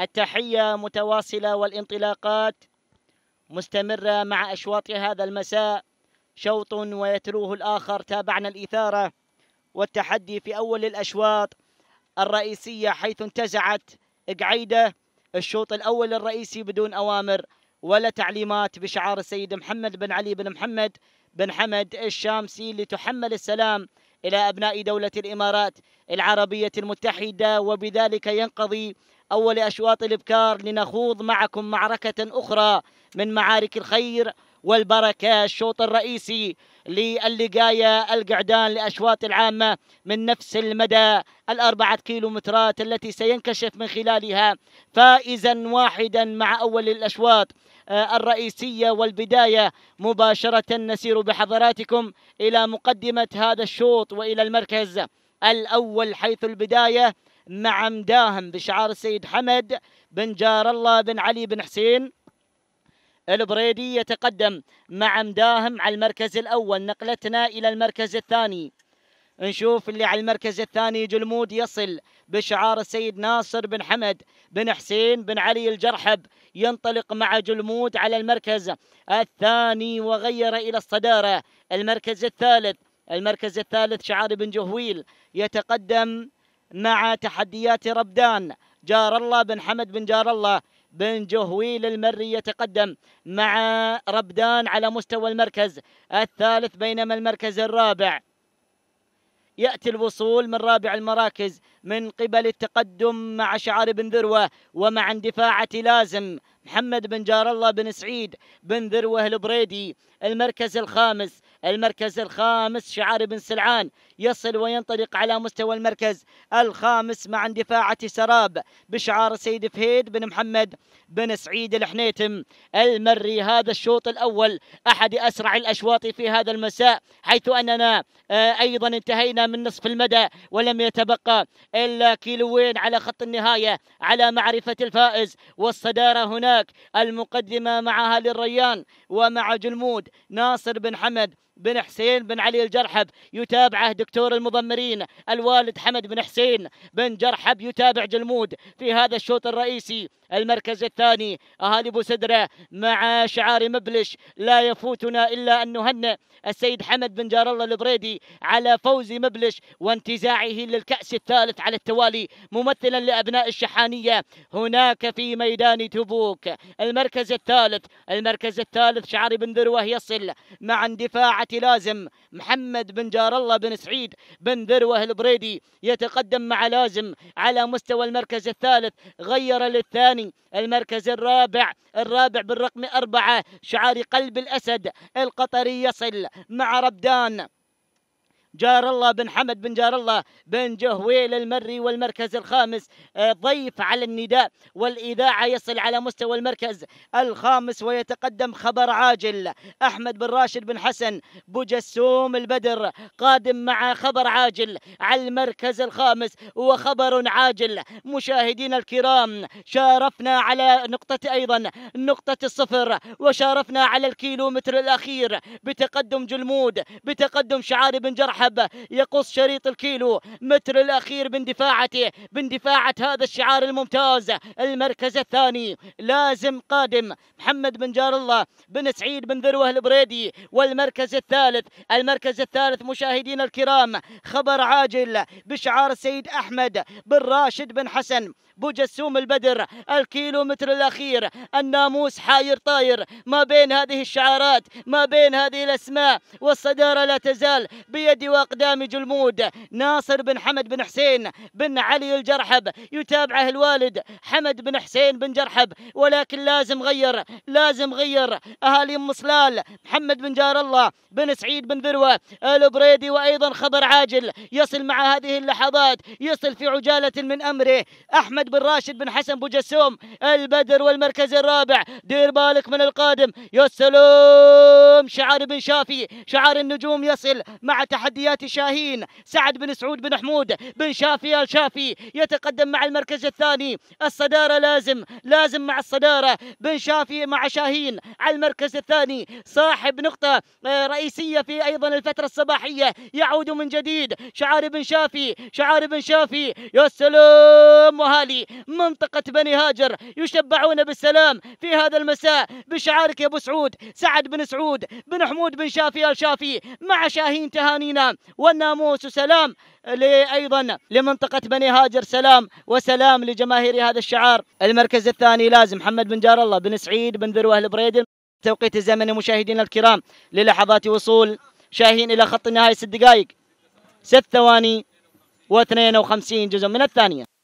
التحية متواصلة والانطلاقات مستمرة مع أشواط هذا المساء شوط ويتلوه الآخر تابعنا الإثارة والتحدي في أول الأشواط الرئيسية حيث انتزعت قعيدة الشوط الأول الرئيسي بدون أوامر ولا تعليمات بشعار السيد محمد بن علي بن محمد بن حمد الشامسي لتحمل السلام إلى أبناء دولة الإمارات العربية المتحدة وبذلك ينقضي أول أشواط الإبكار لنخوض معكم معركة أخرى من معارك الخير والبركة الشوط الرئيسي للقاية القعدان لأشواط العامة من نفس المدى الأربعة كيلومترات التي سينكشف من خلالها فائزا واحدا مع أول الأشواط آه، الرئيسية والبداية مباشرة نسير بحضراتكم إلى مقدمة هذا الشوط وإلى المركز الأول حيث البداية مع مداهم بشعار السيد حمد بن جار الله بن علي بن حسين البريدي يتقدم مع مداهم على المركز الأول نقلتنا إلى المركز الثاني نشوف اللي على المركز الثاني جلمود يصل بشعار السيد ناصر بن حمد بن حسين بن علي الجرحب ينطلق مع جلمود على المركز الثاني وغير إلى الصدارة المركز الثالث المركز الثالث شعار بن جهويل يتقدم مع تحديات ربدان جار الله بن حمد بن جار الله بن جهويل المري يتقدم مع ربدان على مستوى المركز الثالث بينما المركز الرابع يأتي الوصول من رابع المراكز من قبل التقدم مع شعار بن ذروة ومع اندفاعة لازم محمد بن جار الله بن سعيد بن ذروة البريدي المركز الخامس المركز الخامس شعار بن سلعان يصل وينطلق على مستوى المركز الخامس مع اندفاعة سراب بشعار سيد فهيد بن محمد بن سعيد الحنيتم المري هذا الشوط الأول أحد أسرع الأشواط في هذا المساء حيث أننا آه، أيضا انتهينا من نصف المدى ولم يتبقى إلا كيلوين على خط النهاية على معرفة الفائز والصدارة هناك المقدمة معها للريان ومع جلمود ناصر بن حمد بن حسين بن علي الجرحب يتابعه دكتور المضمرين الوالد حمد بن حسين بن جرحب يتابع جلمود في هذا الشوط الرئيسي المركز الثاني أهالي بوسدرة مع شعار مبلش لا يفوتنا إلا أن نهنئ السيد حمد بن جار الله البريدي على فوز مبلش وانتزاعه للكأس الثالث على التوالي ممثلا لأبناء الشحانية هناك في ميدان تبوك المركز الثالث المركز الثالث شعار بن ذروة يصل مع اندفاعة لازم محمد بن جار الله بن سعيد بن ذروة البريدي يتقدم مع لازم على مستوى المركز الثالث غير للثاني الثاني المركز الرابع الرابع بالرقم أربعة شعار قلب الأسد القطري يصل مع ربدان جار الله بن حمد بن جار الله بن جهويل المري والمركز الخامس آه، ضيف على النداء والإذاعة يصل على مستوى المركز الخامس ويتقدم خبر عاجل أحمد بن راشد بن حسن بجسوم البدر قادم مع خبر عاجل على المركز الخامس وخبر عاجل مشاهدينا الكرام شارفنا على نقطة أيضا نقطة الصفر وشارفنا على الكيلومتر الأخير بتقدم جلمود بتقدم شعار بن جرحى الملعب يقص شريط الكيلو متر الأخير باندفاعته باندفاعة هذا الشعار الممتاز المركز الثاني لازم قادم محمد بن جار الله بن سعيد بن ذروه البريدي والمركز الثالث المركز الثالث مشاهدينا الكرام خبر عاجل بشعار السيد أحمد بن راشد بن حسن جسوم البدر الكيلو متر الأخير الناموس حاير طاير ما بين هذه الشعارات ما بين هذه الأسماء والصدارة لا تزال بيد وأقدام جلمود ناصر بن حمد بن حسين بن علي الجرحب يتابعه الوالد حمد بن حسين بن جرحب ولكن لازم غير لازم غير أهالي ام صلال محمد بن جار الله بن سعيد بن ذروة البريدي وأيضا خبر عاجل يصل مع هذه اللحظات يصل في عجالة من أمره أحمد بن راشد بن حسن بوجسوم البدر والمركز الرابع دير بالك من القادم يا سلام شعار بن شافي شعار النجوم يصل مع تحديات ميداليات شاهين سعد بن سعود بن حمود بن شافي الشافي يتقدم مع المركز الثاني الصدارة لازم لازم مع الصدارة بن شافي مع شاهين على المركز الثاني صاحب نقطة آه، رئيسية في أيضا الفترة الصباحية يعود من جديد شعار بن شافي شعار بن شافي يا سلام وهالي منطقة بني هاجر يشبعون بالسلام في هذا المساء بشعارك يا أبو سعود سعد بن سعود بن حمود بن شافي الشافي مع شاهين تهانينا سلام والناموس سلام آه، أيضا لمنطقة بني هاجر سلام وسلام لجماهير هذا الشعار المركز الثاني لازم محمد بن جار الله بن سعيد بن ذروه البريدن توقيت الزمن مشاهدينا الكرام للحظات وصول شاهين إلى خط النهائي ست دقائق ست ثواني و52 جزء من الثانية